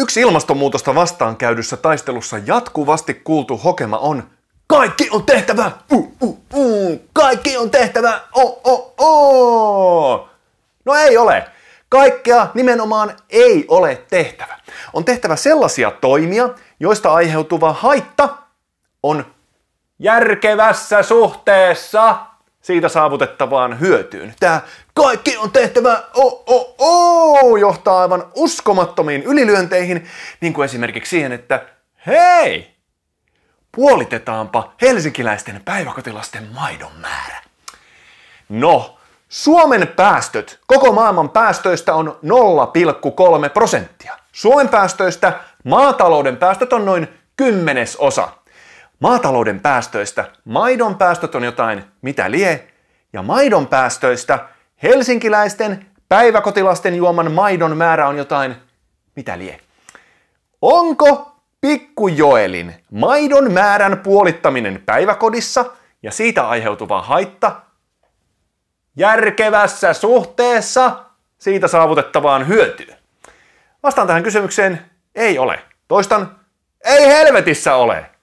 Yksi ilmastonmuutosta vastaan käydyssä taistelussa jatkuvasti kuultu hokema on Kaikki on tehtävä! Uh, uh, uh. Kaikki on tehtävä! Oh, oh, oh. No ei ole. Kaikkea nimenomaan ei ole tehtävä. On tehtävä sellaisia toimia, joista aiheutuva haitta on järkevässä suhteessa siitä saavutettavaan hyötyyn. Tämä kaikki on tehtävä o o o johtaa aivan uskomattomiin ylilyönteihin, niin kuin esimerkiksi siihen, että hei, puolitetaanpa helsinkiläisten päiväkotilasten maidon määrä. No, Suomen päästöt koko maailman päästöistä on 0,3 prosenttia. Suomen päästöistä maatalouden päästöt on noin kymmenesosa maatalouden päästöistä. Maidon päästöt on jotain mitä lie. Ja maidon päästöistä helsinkiläisten päiväkotilasten juoman maidon määrä on jotain mitä lie. Onko pikkujoelin maidon määrän puolittaminen päiväkodissa ja siitä aiheutuva haitta järkevässä suhteessa siitä saavutettavaan hyötyyn? Vastaan tähän kysymykseen, ei ole. Toistan, ei helvetissä ole.